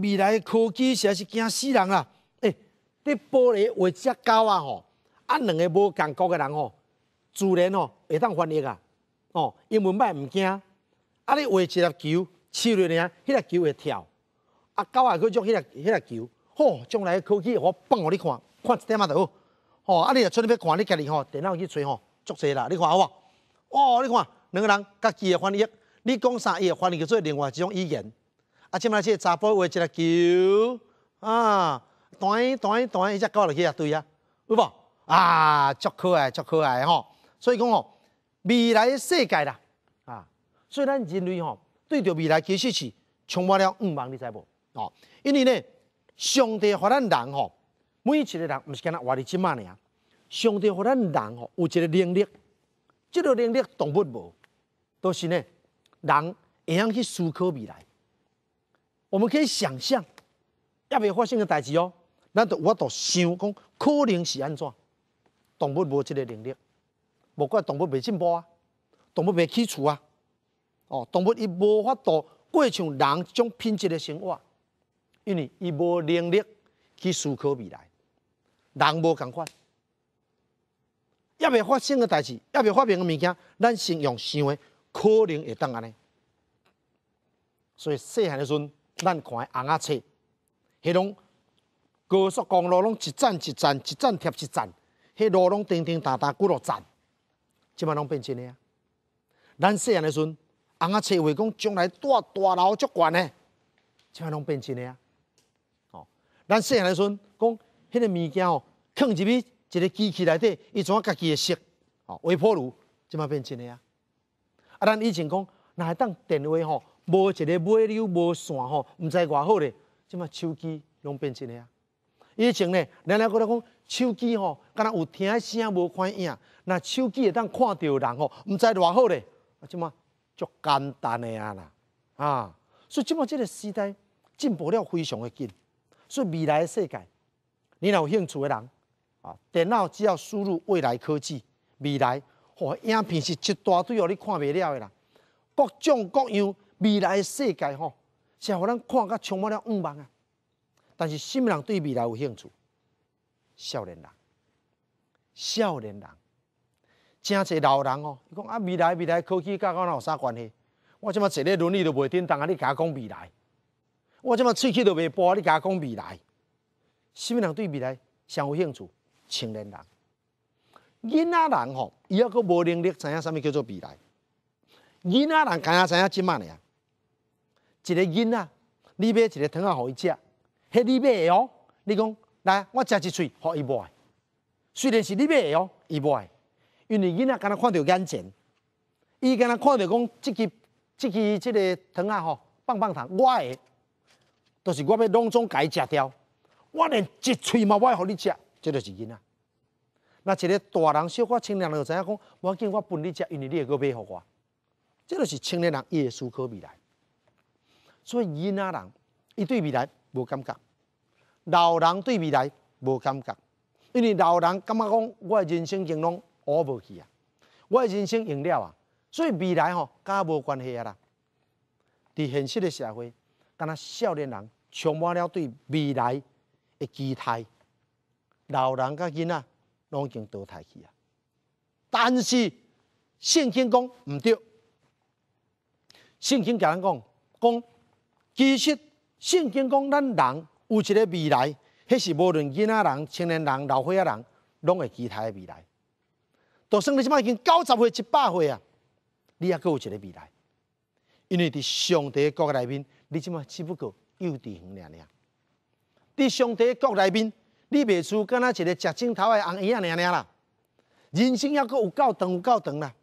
未来科技实在是惊死人啦！诶，你玻璃画只狗啊吼，啊两个无共觉个人吼，自然吼会当翻译啊，哦英文歹毋惊，啊你画一只球，球了呢，迄粒球会跳，啊狗仔去以捉迄粒迄粒球，吼，将来科技我放互你看，看一点仔就好，哦啊你若出去要看，你家己吼电脑去揣吼，足济啦，你看好无？哦，你看两个人家己会翻译，你讲啥伊会翻译做另外一种语言。啊，即摆即个查甫画一个球，啊，断、断、断，一只狗落去遐对啊，有无？啊，足可爱，足可爱吼！所以讲吼，未来世界啦，啊，所以咱人类吼，对着未来其实是充满了希望，你知无？哦，因为呢，上帝互咱人吼，每一个人毋是讲呐活伫即满尔，上帝互咱人吼，有一个能力，即个能力动物无，都是呢，人会用去思考未来。我们可以想象，要未发生个代志哦，那我都想讲，可能是安怎？动物无这个能力，不怪动物未进步啊，动物未去除啊，哦，动物伊无法度过像人种品质的生活，因为伊无能力去思考未来。人无共款，要未发生个代志，要未发明个物件，咱先用想的，可能会当安尼。所以细汉的时阵。咱看的红下车，迄种高速公路，拢一站一站一站贴一站，迄路拢叮叮当当几落站，即摆拢变真诶啊？咱汉诶的阵，红下车话讲将来住大楼足悬诶，即摆拢变真诶啊？哦，咱汉诶的阵讲，迄个物件哦，放入去一个机器内底，伊啊家己会熄哦，微波炉即摆变真诶啊？啊，咱以前讲，会当电话吼。无一个买流无线吼，毋知偌好咧。即嘛手机拢变成个啊！以前咧，人人个咧讲手机吼，敢若有听声无看影。若手机会当看着人吼，毋知偌好咧。啊，即嘛足简单诶啊啦！啊，所以即嘛即个时代进步了非常诶紧。所以未来世界，你若有兴趣诶人，啊，电脑只要输入未来科技，未来吼影片是一大堆哦，你看袂了诶啦，各种各样。未来世界吼，是互咱看甲充满了希望啊！但是什么人对未来有兴趣？少年人，少年人，真侪老人哦。伊讲啊，未来未来，科技甲我有啥关系？我即么坐咧轮椅都袂振动啊！你我讲未来，我即么喙齿都袂破啊！你我讲未来，什么人对未来上有兴趣？青年人，囡仔人吼，伊犹阁无能力知影啥物叫做未来。囡仔人敢若知影即卖尔，一个囡仔，你买一个糖仔互伊食，迄你买诶哦，你讲，来，我食一喙，互伊卖。虽然是你买诶哦，伊卖，因为囡仔敢若看到眼前，伊敢若看到讲，即个即个即个糖仔吼，棒棒糖，我的，都是我要总甲改食掉。我连一喙嘛，我互你食，这就是囡仔。若一个大人，小可青年著知影讲，我紧，我分你食，因为你个买互我。这就是青年人伊诶思考未来。所以，囡仔人对未来无感觉，老人对未来无感觉，因为老人感觉讲，我人生已经拢熬无去啊，我人生用了啊，所以未来吼，甲无关系啊啦。伫现实的社会，干那少年人充满了对未来的期待，老人甲囡仔拢已经淘汰去啊。但是，圣经讲毋对，圣经甲咱讲讲。其实圣经讲，咱人有一个未来，迄是无论囡仔人、青年人、老岁仔人，拢会期待嘅未来。就算你即摆已经九十岁、一百岁啊，你也阁有一个未来，因为伫上帝的国内面，你即摆只不过幼稚园尔尔。伫上帝的国内面，你袂输敢若一个食青头的红姨啊尔尔啦。人生还阁有够长，有够长啦。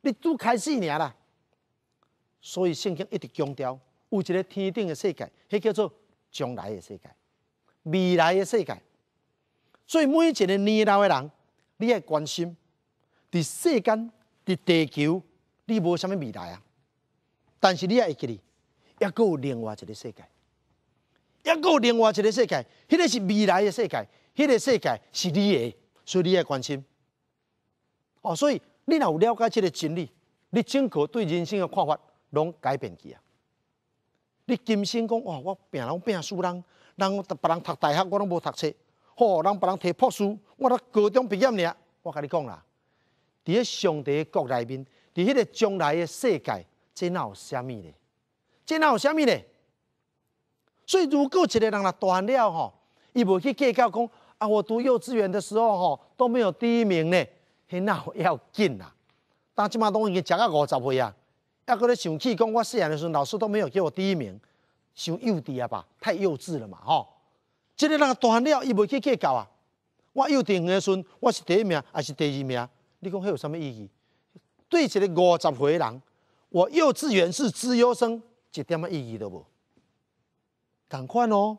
你拄开始尔啦，所以圣经一直强调。有一个天顶的世界，迄叫做将来的世界，未来的世界。所以每一个年老的人，你要关心，伫世间，伫地球，你无什物未来啊。但是你要记得，一个有另外一个世界，一个有另外一个世界，迄个是未来的世界，迄个世界是你的，所以你要关心。哦，所以你若有了解这个真理，你整个对人生的看法拢改变去啊。你今生讲哇，我拼人拼输人，人别人读大学我拢无读册，吼，人别人摕破书，我拉高中毕业尔。我甲你讲啦，伫在上帝国内面，伫迄个将来的世界，这有虾物咧？这有虾物咧？所以，如果一个人若断了吼，伊无去计较讲啊，我读幼稚园的时候吼都没有第一名咧，迄哪有要紧啦。但即马拢已经食到五十岁啊。啊！佮咧想起讲我细汉的时，老师都没有叫我第一名，想幼稚啊吧？太幼稚了嘛！吼，即个人大汉了，伊袂去计较啊。我幼稚园的时，阵，我是第一名，还是第二名？你讲迄有甚物意义？对一个五十岁人，我幼稚园是资优生，一点仔意义都无。赶快哦！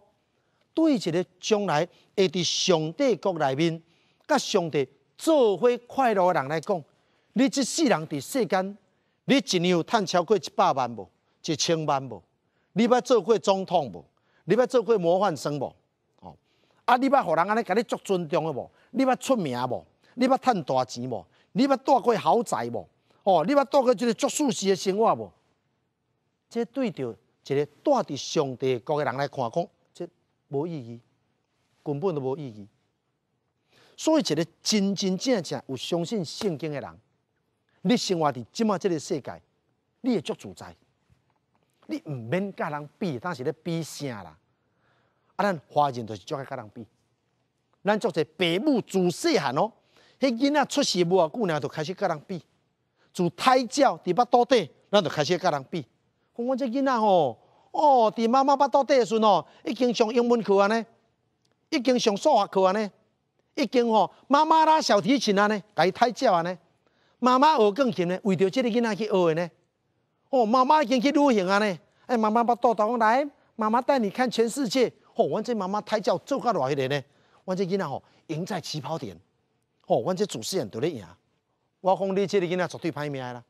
对一个将来会伫上帝国内面，甲上帝做伙快乐的人来讲，你即世人伫世间。你一年有趁超过一百万无？一千万无？你捌做过总统无？你捌做过模范生无？哦啊！你捌互人安尼甲你足尊重诶无？你捌出名无？你捌趁大钱无？你捌住过豪宅无？哦，你捌住过一个足舒适的生活无？这对着一个住伫上帝国诶人来看讲，这无意义，根本都无意义。所以，一个真真正正有相信圣经诶人。你生活在即么即个世界，你会做主宰。你毋免甲人比，当是咧比啥啦。啊，咱华人著是做甲人比。咱做者爸母做细汉哦，迄囡仔出世无久，然后就开始甲人比。自胎教，伫腹肚底，咱就开始甲人比。看阮这囡仔哦，哦，伫妈妈肚底诶时阵哦，已经上英文课安尼，已经上数学课安尼，已经吼妈妈拉小提琴安尼，甲伊胎教安尼。妈妈学钢琴呢，为着这个囡仔去学诶呢。哦，妈妈已经去旅行啊呢。哎，妈妈把大包来，妈妈带你看全世界。哦，我这妈妈胎教做较偌迄个呢。我这囡仔吼，赢在起跑点。哦，我这主持人都咧赢。我讲你这个囡仔绝对歹命啦，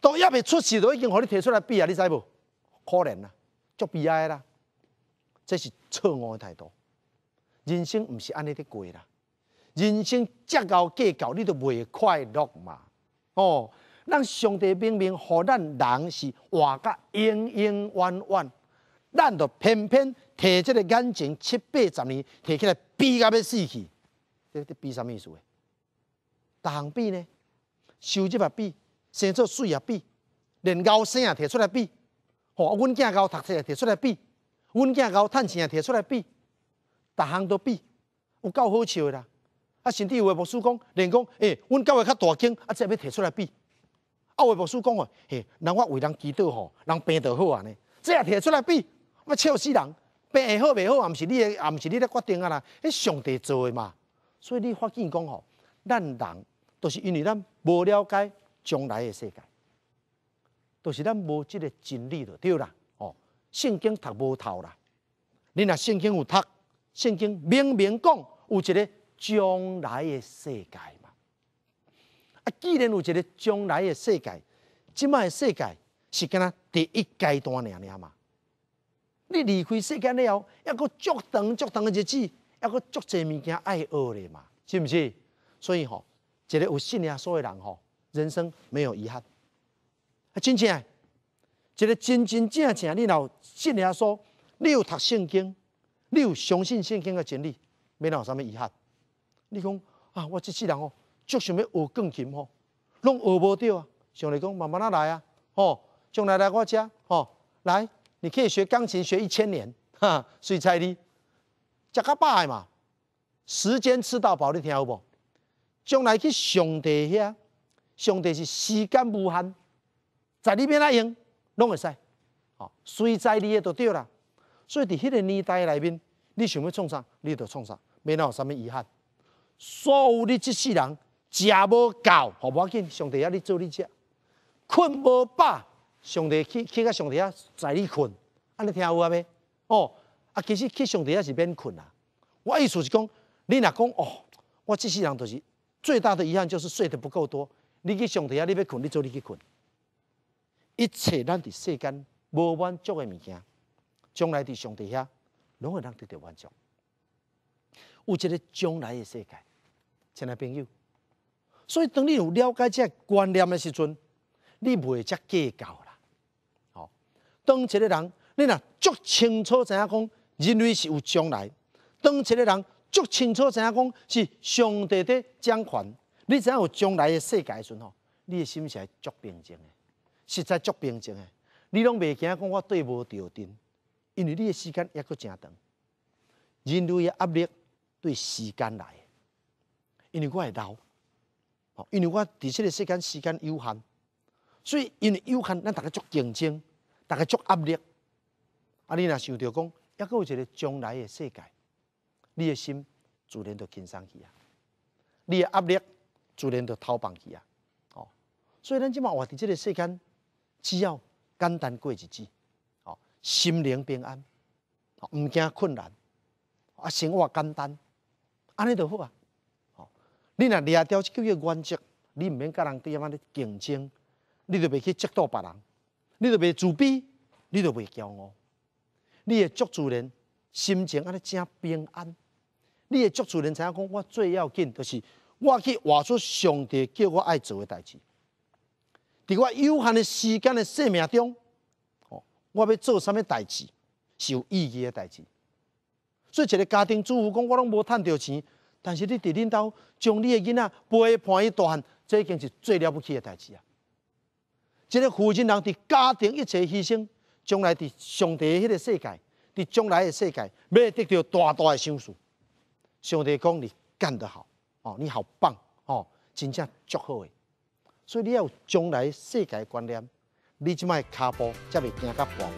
都还未出世，都已经和你提出来比啊，你知无？可怜啊，足悲哀啦。这是错误的态度。人生唔是安尼的过啦，人生只够计较，你都袂快乐嘛。哦，咱上帝明明互咱人是活甲盈盈万万，咱就偏偏摕即个眼睛七八十年摕起来比甲要死去，这这比什么意思？逐项比呢？收入也比，生做水也比，连交生也摕出来比，哦，阮囝交读册也摕出来比，阮囝交趁钱也摕出来比，逐项都比，有够好笑啦！啊，甚至有诶，牧师讲，连讲，诶，阮教会较大经，啊，即要提出来比。啊，有诶，牧师讲哦，嘿，人我为人祈祷吼，人病着好啊呢，即也提出来比，要笑死人。病会好未好啊？毋是你也毋是你咧决定啊啦，迄上帝做诶嘛。所以你发现讲吼，咱人都是因为咱无了解将来诶世界，都是咱无即个真理着对啦。哦，圣经读无透啦。你若圣经有读，圣经明明讲有一个。将来的世界嘛，啊！既然有一个将来的世界，即卖的世界是敢若第一阶段尔尔嘛。你离开世界了后，还阁足长足长的日子，抑阁足济物件爱学的嘛，是毋是？所以吼，一个有信仰所的人吼，人生没有遗憾。啊，真正一个真真正正你有信仰所，你有读圣经，你有相信圣经的真理，要哪有啥物遗憾。你讲啊，我即世人哦，足想要学钢琴哦，拢学无着啊。上来讲，慢慢来啊，吼，将来来我遮吼，来，你可以学钢琴学一千年，哈，谁睬你？较饱诶嘛，时间吃到饱，你听有无？将来去上帝遐，上帝是时间无限，在你边啊用拢会使，吼，谁睬你都对啦。所以伫迄个年代内面，你想欲创啥，你就创啥，免拿有啥物遗憾。所有你即世人食无够，好无要紧，上帝遐你做你食；困无饱，上帝去去甲上帝遐载你困。安尼听有啊？未？哦，啊，其实去上帝遐是免困啊。我意思是讲，你若讲哦，我即世人就是最大的遗憾就是睡得不够多。你去上帝遐，你要困，你做你去困。一切咱伫世间无满足的物件，将来伫上帝遐，拢会通得到满足。有一个将来的世界。亲爱朋友，所以当你有了解这观念的时阵，你袂遮计较啦。好，当一个人你若足清楚知影讲人类是有将来，当一个人足清楚知影讲是上帝的将权，你知影有将来的世界的时阵哦，你的心是系足平静的，实在足平静的。你拢未惊讲我对无着阵，因为你的时间也个正长，人类的压力对时间来。因为我会老因为我伫即个世间时间有限所以因为有限咱逐个足竞争逐个足压力啊你若想着讲抑佫有一个将来诶世界你诶心自然着轻松起来你诶压力自然着偷放起来所以咱即满活伫即个世间只要简单过日子心灵平安毋惊困难啊生活简单安尼着好啊你若立定即个月原则，你毋免甲人伫遐嘢咧竞争，你就袂去嫉妒别人，你就袂自卑，你就袂骄傲。你会足主人心情安尼真平安。你的主主人才讲，我最要紧就是我去活出上帝叫我爱做诶代志。伫我有限诶时间诶生命中，哦，我要做啥物代志是有意义诶代志。所以一个家庭主妇讲，我拢无趁着钱。但是你伫恁兜将你诶囡仔伴养一段，这已经是最了不起诶代志啊！即个父亲人伫家庭一切牺牲，将来伫上帝迄个世界，伫将来诶世界，要得到大大诶赏赐。上帝讲你干得好，哦，你好棒，哦，真正足好诶！所以你要将来世界观念，你即卖脚步则未行到跋跋。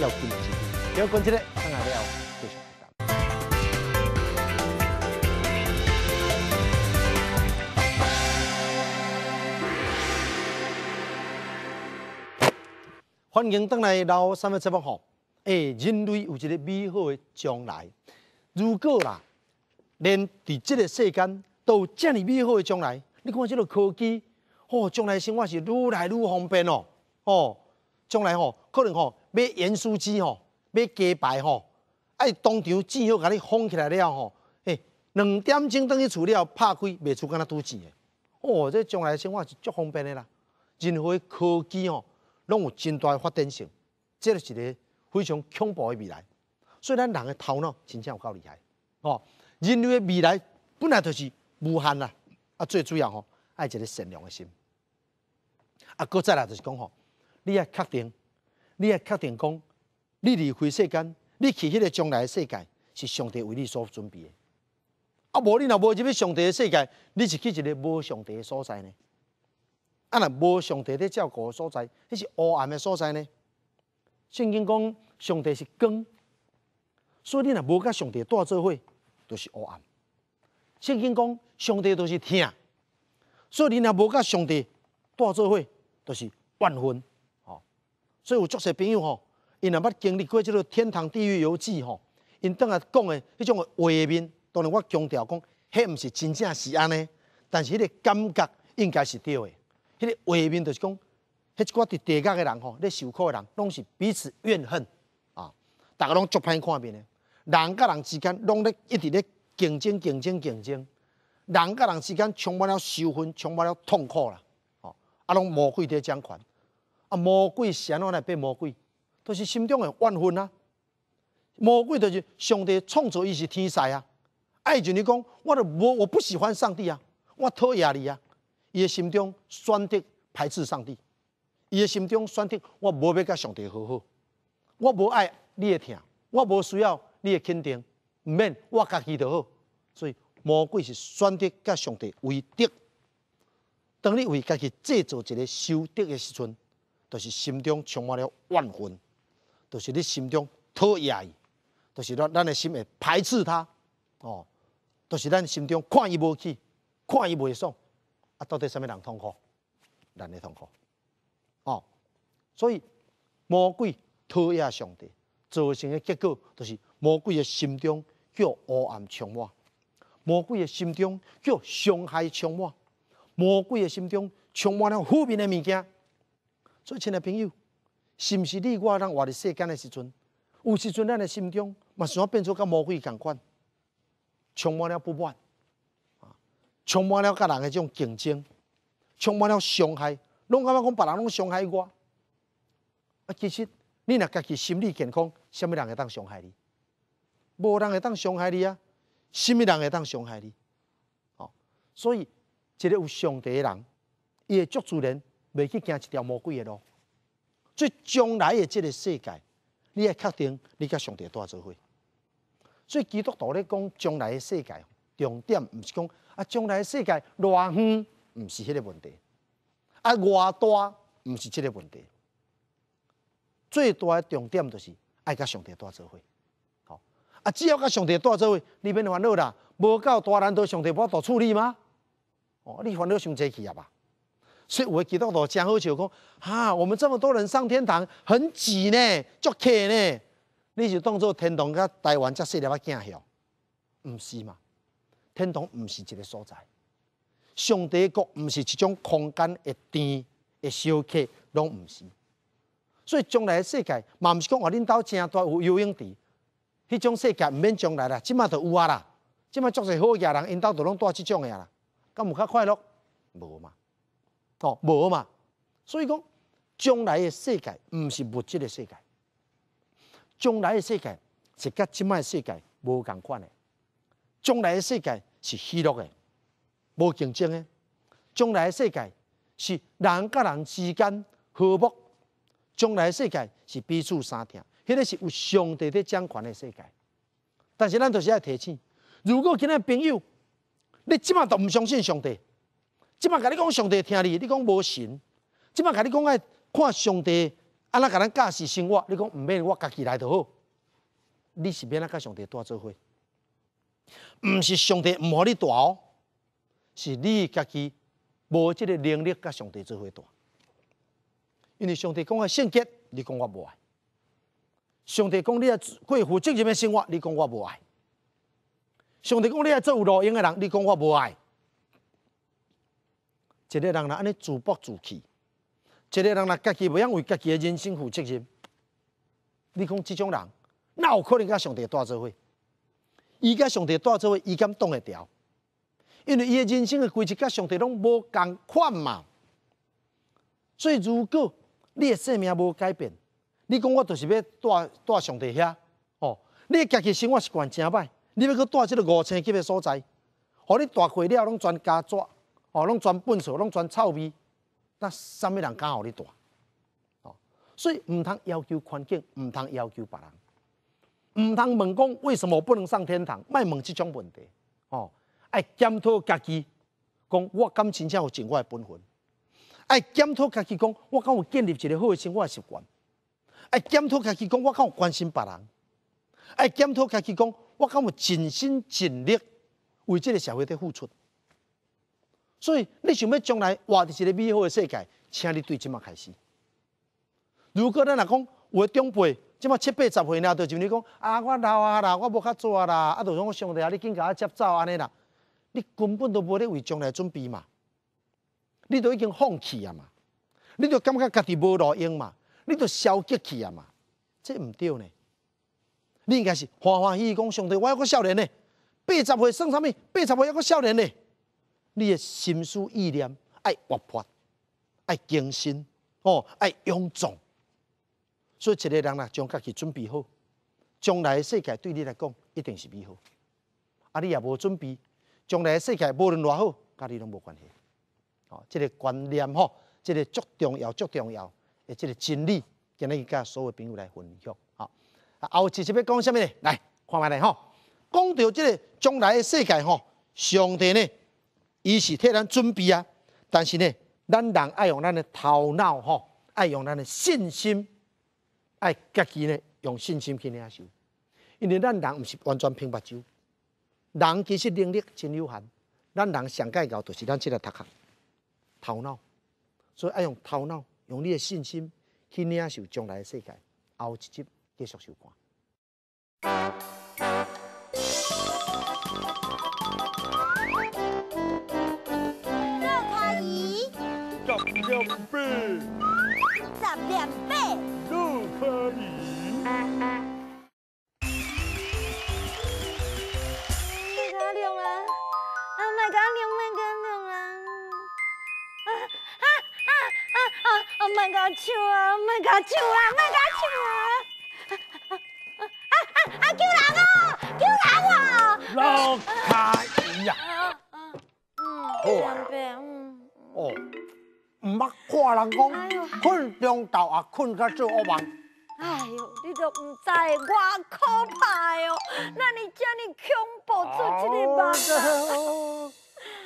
要滚即个，等下了。欢迎倒来老三八七八号。诶，人类有一个美好的将来。如果啦，连伫即个世间都有遮尔美好的将来，你看即个科技，哦，将来生活是越来越方便哦。哦，将来哦，可能哦，买盐酥鸡吼，买鸡排吼，哎，当场只要甲你封起来了吼、后，嘿，两点钟等于厝了，拍开未出敢若拄钱的。哦，这将来生活是足方便的啦。任何科技哦。拢有真大发展性，这个是一个非常恐怖的未来。所以咱人的头脑真正有够厉害哦。人类的未来本来就是无限啦，啊最主要吼，爱一个善良的心。啊，搁再来就是讲吼，你要确定，你要确定讲，你离开世间，你去迄个将来的世界是上帝为你所准备的。啊，无你若无入去上帝的世界，你是去一个无上帝的所在呢？啊！若无上帝咧照顾的所在，迄是黑暗的所在呢。圣经讲，上帝是光，所以你若无甲上帝带做伙，就是黑暗。圣经讲，上帝都是疼，所以你若无甲上帝带做伙，就是万分哦。所以有足些朋友吼，因若捌经历过即落天堂地狱游记吼，因当下讲的迄种画面，当然我强调讲，迄毋是真正是安尼，但是迄个感觉应该是对的。迄个画面就是讲，迄一挂伫地底嘅人吼，咧受苦嘅人，拢是彼此怨恨啊！大家拢足歹看面咧，人甲人之间拢咧一直咧竞争、竞争、竞争，人甲人之间充满了仇恨，充满了痛苦啦！吼啊，拢魔鬼在掌权，啊魔鬼是安来变魔鬼，都是心中的万分啊！魔鬼就是上帝创造，伊是天使啊！爱就你讲，我无我不喜欢上帝啊，我讨厌你啊！伊的心中选择排斥上帝，伊的心中选择我无要甲上帝好好，我无爱你的疼，我无需要你的肯定，毋免我家己就好。所以魔鬼是选择甲上帝为敌。当你为家己制造一个修德的时阵，就是心中充满了怨恨，就是你心中讨厌，伊，就是咱咱心会排斥他，哦，就是咱心中看伊无起，看伊唔爽。啊，到底什么人痛苦？人的痛苦，哦，所以魔鬼讨厌上帝，造成的结果就是魔鬼的心中叫黑暗充满，魔鬼的心中叫伤害充满，魔鬼的心中充满了负面的物件。所以，亲爱的朋友，是不是你我当活在世间的时候，有时阵咱的心中，想要变做跟魔鬼共款，充满了不满。充满了甲人的这种竞争，充满了伤害，拢感觉讲别人拢伤害我？啊，其实你若家己心理健康，什物人会当伤害你？无人会当伤害你啊！什物人会当伤害你？哦，所以一个有上帝的人，伊会做自然未去行一条魔鬼的路。所以将来的即个世界，你会确定你甲上帝在做伙。所以基督徒咧讲，将来的世界。重点毋是讲啊，将来世界偌远毋是迄个问题，啊，偌大毋是即个问题。最大的重点就是爱甲上帝带做伙好啊，只要甲上帝带做伙，你免烦恼啦，无够大难度，上帝无法度处理吗？哦，你烦恼上济去啊吧？所以我会记得讲江河九空哈，我们这么多人上天堂很挤呢，足挤呢，你就当做天堂甲台湾才细了仔见下，是嘛？天堂毋是一个所在，上帝国毋是一种空间，一甜一小客，拢毋是。所以将来的世界嘛，毋是讲话恁兜正大有游泳池，迄种世界毋免将来啦。即摆就有啊啦，即摆足侪好家人，因兜都拢带即种嘅啦，敢有较快乐？无嘛，哦，无嘛。所以讲，将来的世界毋是物质的世界，将来的世界是甲即卖世界无共款的。将来的世界。是虚弱的，无竞争的。将来世界是人甲人之间和睦，将来世界是彼此相听。迄个是有上帝在掌权的世界。但是，咱就是要提醒：如果佮你朋友，你即马都毋相信上帝，即马甲你讲上帝听你，你讲无神，即马甲你讲爱看上帝安怎甲咱驾驶生活，你讲毋免我家己来就好，你是免啊甲上帝做伙。毋是上帝毋互你大哦，是你家己无即个能力甲上帝做伙大。因为上帝讲诶性格，你讲我无爱；上帝讲你啊过负责任诶生活，你讲我无爱；上帝讲你啊做有路用诶人，你讲我无爱。一个人若安尼自暴自弃，一个人若家己袂用为家己诶人生负责任，你讲即种人，哪有可能甲上帝大做伙？伊家上帝带做位，伊敢挡会牢？因为伊的人生的轨迹甲上帝拢无共款嘛。所以，如果你的生命无改变，你讲我就是要带带上帝遐，哦，你嘅家己生活习惯正歹，你要去带即个五千级的所在，互你带过了，拢全家圾，哦，拢全粪扫，拢全臭味，那啥物人敢互你带？哦，所以毋通要求环境，毋通要求别人。毋通问讲为什么我不能上天堂？卖问即种问题，哦，爱检讨家己，讲我敢才有尽我的本分；爱检讨家己，讲我敢有建立一个好生活习惯；爱检讨家己，讲我敢有关心别人；爱检讨家己，讲我敢有尽心尽力为即个社会在付出。所以，你想要将来活伫一个美好的世界，请你对即麦开始。如果咱若讲我长辈，即马七八十岁啦，就就你讲啊，我老啊啦，我无较做啊啦，啊，就讲我兄弟啊，你紧甲我接走安尼啦。你根本都无咧为将来准备嘛，你都已经放弃啊嘛，你都感觉家己无路用嘛，你都消极去啊嘛，这毋对呢。你应该是欢欢喜喜讲，兄弟，我犹阁少年呢。八十岁算啥物？八十岁犹阁少年呢？你的心思意念爱活泼，爱精神，吼，爱勇壮。所以，一个人呐，将家己准备好，将来的世界对你来讲一定是美好。啊，你也无准备，将来的世界无论偌好，甲你拢无关系。哦，这个观念吼，这个最重要、最重要，诶，这个真理，今日跟所有朋友来分享。好，后一是要讲什么呢？来，看下来吼，讲到这个将来的世界吼，上帝呢，伊是替咱准备啊，但是呢，咱人爱用咱的头脑吼，爱用咱的信心。爱家己呢，用信心去领受，因为咱人唔是完全凭目睭，人其实能力真有限，咱人上界高，就是咱这个头壳，头脑，所以要用头脑，用你的信心去领受将来的世界，后一集继续收看。乐凯仪，两倍，十两倍。麦搞两人，啊麦搞两，麦搞两人，啊啊啊啊啊！麦搞笑啊，麦搞笑啊，麦搞啊！啊救人啊，救人哇！龙卡银呀，好啊，哦，唔莫话人讲，困中觉啊，困到做恶梦。哎呦，你都唔知我可怕哦！那你叫你恐怖做这个梦？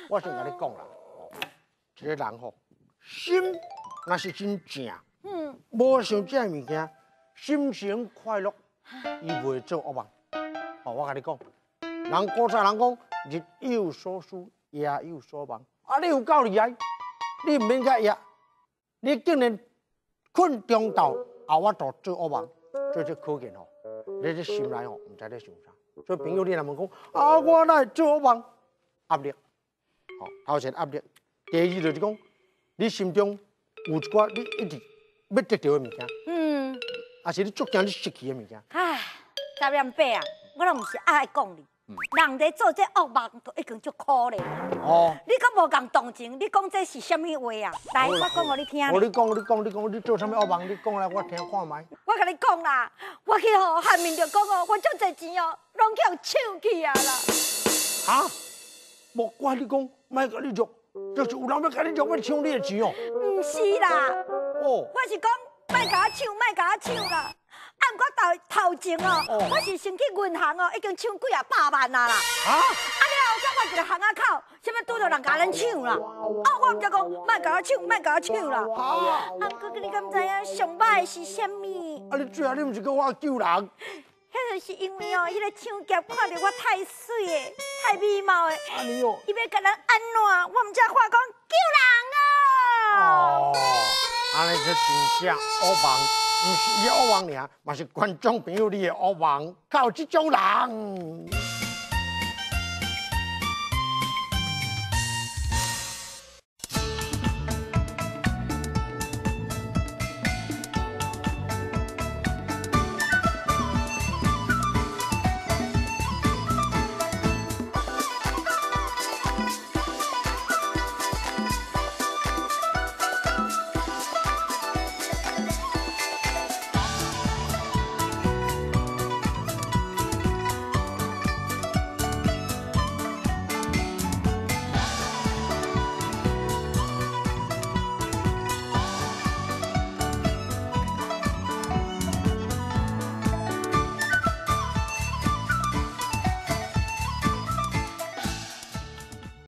我想甲你讲啦，这个人吼心那是真正，嗯，无想遮物件，心情快乐，伊袂做恶梦。哦，我甲你讲，人古早人讲日有所思，夜有所梦。啊，你有够厉害，你唔免讲夜，你竟然困中道。啊，我做恶梦，做这可见吼，你这心内吼，唔知在想啥。做朋友你来问讲，啊，我来做梦，压力，吼，头先压力，第二就是讲，你心中有一挂你一直要得到的物件，嗯，还是你最近你失去的物件。唉，十点半啊，我拢唔是爱讲你。人在做这恶梦，都已经就可了。哦，你敢无共同情？你讲这是什么话啊？来，我讲给你听。我你讲，我讲，我讲，你做什么恶梦？你讲来，我听看卖。我跟你讲啦，我去吼下面就讲哦，我足侪钱哦，拢去我抢去啊啦。啊？我管你讲，莫给你做，就是有人要跟你做，我要抢你的钱哦。不是啦。哦。我是讲，莫我抢，莫我抢啦。阿头头前哦，我是先去银行哦，已经抢几啊百万啊啦。啊！啊了后，再换一个行啊口，啥物拄到人甲咱抢啦。啊，我则讲，莫甲我抢，莫甲我抢啦。啊！阿哥，你敢知影上歹是啥物？啊！你主要你毋是讲我救人？迄个是因为哦，伊个抢劫看着我太水诶，太美貌诶。安你哦。伊要甲咱安怎？我毋则话讲救人哦。哦。阿你就真正恶梦。是恶王俩，嘛是观众朋友，你的恶王靠这种人。